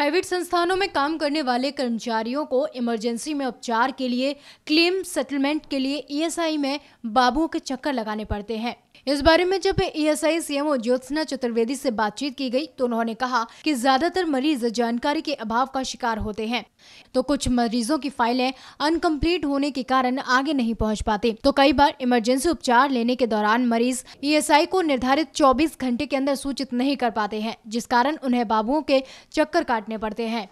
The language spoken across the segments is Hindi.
प्राइवेट संस्थानों में काम करने वाले कर्मचारियों को इमरजेंसी में उपचार के लिए क्लेम सेटलमेंट के लिए ईएसआई e में बाबुओं के चक्कर लगाने पड़ते हैं इस बारे में जब ESI e CMO Jyotsna Chaturvedi से बातचीत की गई तो उन्होंने कहा कि ज्यादातर मरीज जानकारी के अभाव का शिकार होते हैं तो कुछ मरीजों की फाइलें अनकम्प्लीट होने के कारण आगे नहीं पहुंच पाते तो कई बार इमरजेंसी उपचार लेने के दौरान मरीज ईएसआई e को निर्धारित 24 घंटे के अंदर सूचित नहीं कर पाते हैं जिस कारण उन्हें बाबुओं के चक्कर काटने पड़ते हैं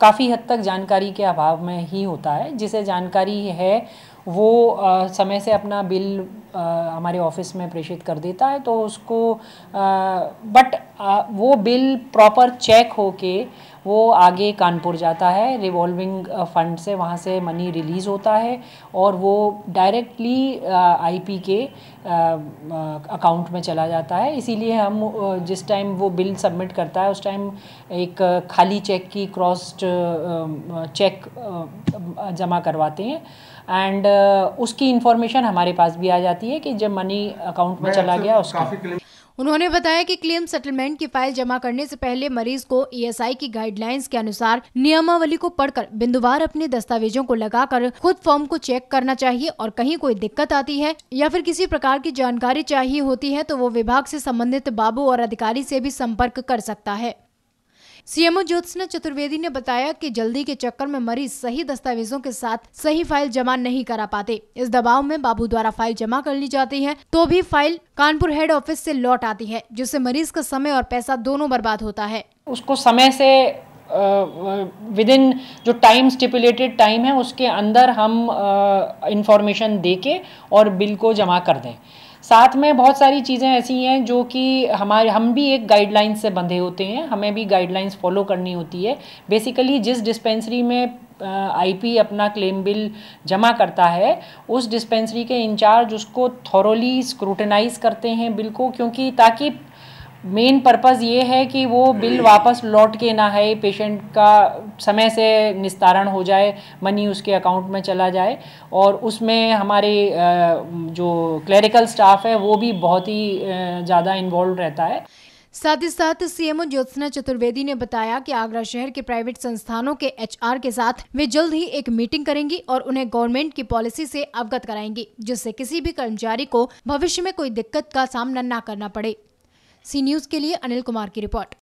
काफ़ी हद तक जानकारी के अभाव में ही होता है जिसे जानकारी है वो आ, समय से अपना बिल आ, हमारे ऑफिस में प्रेषित कर देता है तो उसको आ, बट आ, वो बिल प्रॉपर चेक हो के वो आगे कानपुर जाता है रिवॉल्विंग फंड uh, से वहाँ से मनी रिलीज़ होता है और वो डायरेक्टली आईपी uh, के अकाउंट uh, में चला जाता है इसीलिए हम जिस टाइम वो बिल सबमिट करता है उस टाइम एक खाली चेक की क्रॉस्ड चेक um, जमा करवाते हैं एंड उसकी इन्फॉर्मेशन हमारे पास भी आ जाती है कि जब मनी अकाउंट में चला गया उसका उन्होंने बताया कि क्लेम सेटलमेंट की फाइल जमा करने से पहले मरीज को ईएसआई e की गाइडलाइंस के अनुसार नियमावली को पढ़कर बिंदुवार अपने दस्तावेजों को लगाकर खुद फॉर्म को चेक करना चाहिए और कहीं कोई दिक्कत आती है या फिर किसी प्रकार की जानकारी चाहिए होती है तो वो विभाग से संबंधित बाबू और अधिकारी से भी संपर्क कर सकता है सीएमओ ज्योत्सना चतुर्वेदी ने बताया कि जल्दी के चक्कर में मरीज सही दस्तावेजों के साथ सही फाइल जमा नहीं करा पाते इस दबाव में बाबू द्वारा फाइल जमा कर ली जाती है तो भी फाइल कानपुर हेड ऑफिस से लौट आती है जिससे मरीज का समय और पैसा दोनों बर्बाद होता है उसको समय से विद इन जो टाइम स्टिपुलेटेड टाइम है उसके अंदर हम इंफॉर्मेशन दे के और बिल को जमा कर दें साथ में बहुत सारी चीज़ें ऐसी हैं जो कि हमारे हम भी एक गाइडलाइंस से बंधे होते हैं हमें भी गाइडलाइंस फॉलो करनी होती है बेसिकली जिस डिस्पेंसरी में आईपी अपना क्लेम बिल जमा करता है उस डिस्पेंसरी के इंचार्ज उसको थॉरोली स्क्रूटनाइज करते हैं बिल को क्योंकि ताकि मेन पर्पज़ ये है कि वो बिल वापस लौट के ना आए पेशेंट का समय से निस्तारण हो जाए मनी उसके अकाउंट में चला जाए और उसमें हमारे जो क्लरिकल स्टाफ है वो भी बहुत ही ज़्यादा इन्वॉल्व रहता है साथ ही साथ सीएमओ ज्योत्सना चतुर्वेदी ने बताया कि आगरा शहर के प्राइवेट संस्थानों के एचआर के साथ वे जल्द ही एक मीटिंग करेंगी और उन्हें गवर्नमेंट की पॉलिसी से अवगत कराएंगी जिससे किसी भी कर्मचारी को भविष्य में कोई दिक्कत का सामना न करना पड़े सी न्यूज़ के लिए अनिल कुमार की रिपोर्ट